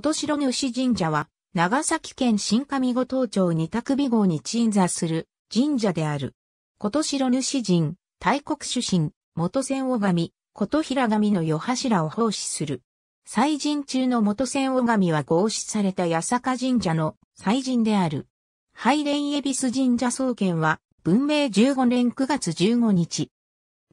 琴城主神社は、長崎県新上五島町二択美号に鎮座する神社である。琴城主神、大国主神、元千尾神、琴平神の夜柱を奉仕する。祭神中の元千尾神は合祀された八坂神社の祭神である。拝殿恵比寿神社創建は、文明15年9月15日。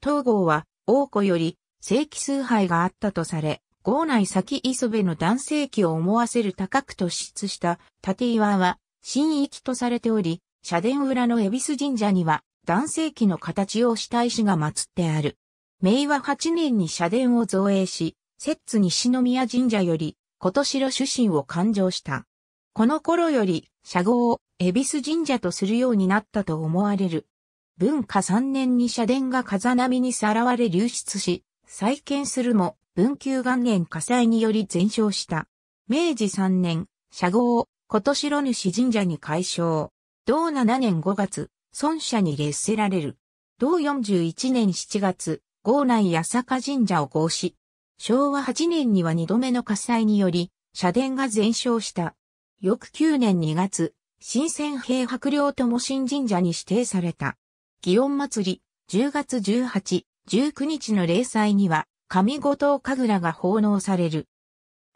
東郷は、王子より、正規崇拝があったとされ、郷内先磯部の男性器を思わせる高く突出した縦岩は神域とされており、社殿裏の恵比寿神社には男性器の形をした石が祀ってある。明和8年に社殿を造営し、摂津西宮神社より、今年の主神を勘定した。この頃より、社号を恵比寿神社とするようになったと思われる。文化3年に社殿が風波にさらわれ流出し、再建するも、文久元年火災により全焼した。明治3年、社号今琴城主神社に改称。同7年5月、孫社に列せられる。同41年7月、郷内八坂神社を合し、昭和8年には2度目の火災により、社殿が全焼した。翌9年2月、新鮮平白と友新神社に指定された。祇園祭り、10月18、19日の例祭には、上五島神楽が奉納される。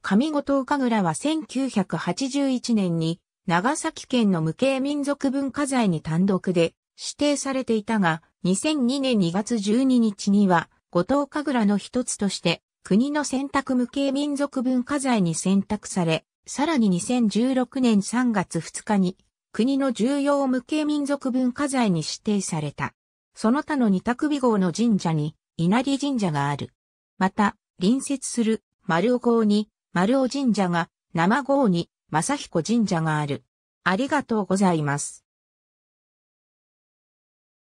上五島神楽は1981年に長崎県の無形民族文化財に単独で指定されていたが、2002年2月12日には五島神楽の一つとして国の選択無形民族文化財に選択され、さらに2016年3月2日に国の重要無形民族文化財に指定された。その他の二択美号の神社に稲荷神社がある。また、隣接する丸尾郷に丸尾神社が、生郷に正彦神社がある。ありがとうございます。